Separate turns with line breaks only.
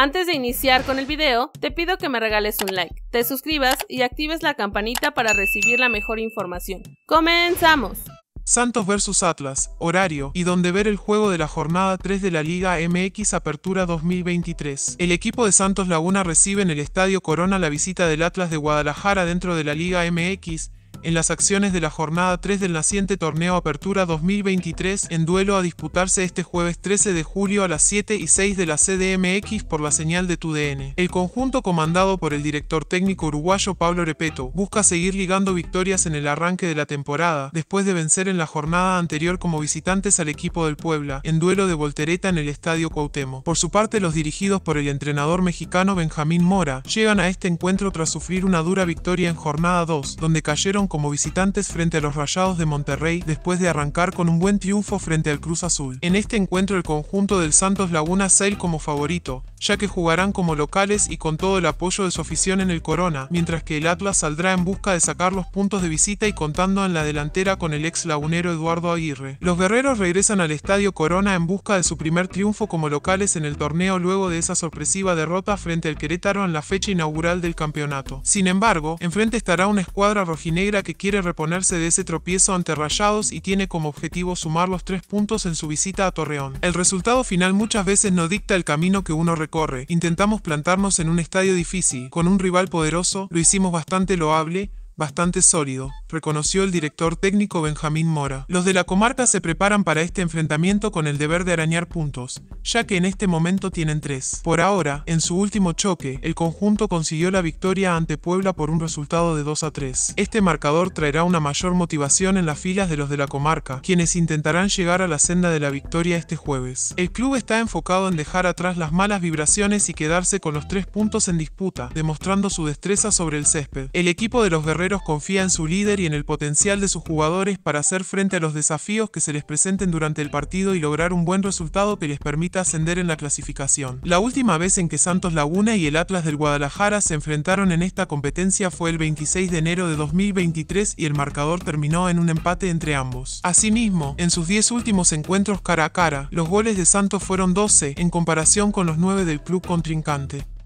Antes de iniciar con el video, te pido que me regales un like, te suscribas y actives la campanita para recibir la mejor información. ¡Comenzamos! Santos vs Atlas, horario y donde ver el juego de la jornada 3 de la Liga MX Apertura 2023. El equipo de Santos Laguna recibe en el Estadio Corona la visita del Atlas de Guadalajara dentro de la Liga MX en las acciones de la jornada 3 del naciente torneo Apertura 2023 en duelo a disputarse este jueves 13 de julio a las 7 y 6 de la CDMX por la señal de TUDN. El conjunto comandado por el director técnico uruguayo Pablo Repeto busca seguir ligando victorias en el arranque de la temporada, después de vencer en la jornada anterior como visitantes al equipo del Puebla, en duelo de voltereta en el Estadio Cuauhtémoc. Por su parte, los dirigidos por el entrenador mexicano Benjamín Mora llegan a este encuentro tras sufrir una dura victoria en jornada 2, donde cayeron como visitantes frente a los Rayados de Monterrey después de arrancar con un buen triunfo frente al Cruz Azul. En este encuentro el conjunto del Santos Laguna sale como favorito, ya que jugarán como locales y con todo el apoyo de su afición en el Corona, mientras que el Atlas saldrá en busca de sacar los puntos de visita y contando en la delantera con el ex lagunero Eduardo Aguirre. Los guerreros regresan al Estadio Corona en busca de su primer triunfo como locales en el torneo luego de esa sorpresiva derrota frente al Querétaro en la fecha inaugural del campeonato. Sin embargo, enfrente estará una escuadra rojinegra que quiere reponerse de ese tropiezo ante Rayados y tiene como objetivo sumar los tres puntos en su visita a Torreón. El resultado final muchas veces no dicta el camino que uno recorre. Intentamos plantarnos en un estadio difícil, con un rival poderoso, lo hicimos bastante loable, bastante sólido reconoció el director técnico Benjamín Mora. Los de la comarca se preparan para este enfrentamiento con el deber de arañar puntos, ya que en este momento tienen tres. Por ahora, en su último choque, el conjunto consiguió la victoria ante Puebla por un resultado de 2 a 3. Este marcador traerá una mayor motivación en las filas de los de la comarca, quienes intentarán llegar a la senda de la victoria este jueves. El club está enfocado en dejar atrás las malas vibraciones y quedarse con los tres puntos en disputa, demostrando su destreza sobre el césped. El equipo de los guerreros confía en su líder y en el potencial de sus jugadores para hacer frente a los desafíos que se les presenten durante el partido y lograr un buen resultado que les permita ascender en la clasificación. La última vez en que Santos Laguna y el Atlas del Guadalajara se enfrentaron en esta competencia fue el 26 de enero de 2023 y el marcador terminó en un empate entre ambos. Asimismo, en sus 10 últimos encuentros cara a cara, los goles de Santos fueron 12 en comparación con los 9 del club contrincante.